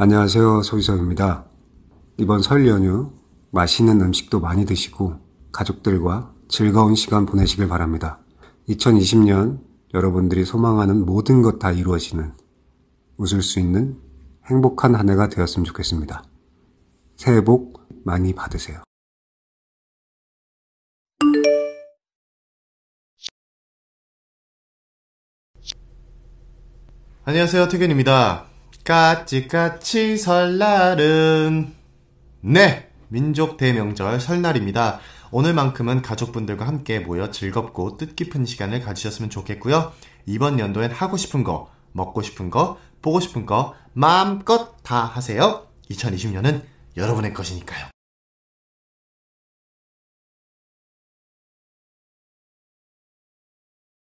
안녕하세요. 소희섭입니다. 이번 설 연휴 맛있는 음식도 많이 드시고 가족들과 즐거운 시간 보내시길 바랍니다. 2020년 여러분들이 소망하는 모든 것 다 이루어지는 웃을 수 있는 행복한 한 해가 되었으면 좋겠습니다. 새해 복 많이 받으세요. 안녕하세요. 태균입니다. 까치까치 설날은 네 민족 대명절 설날입니다. 오늘만큼은 가족분들과 함께 모여 즐겁고 뜻깊은 시간을 가지셨으면 좋겠고요. 이번 연도엔 하고 싶은 거, 먹고 싶은 거, 보고 싶은 거 마음껏 다 하세요. 2020년은 여러분의 것이니까요.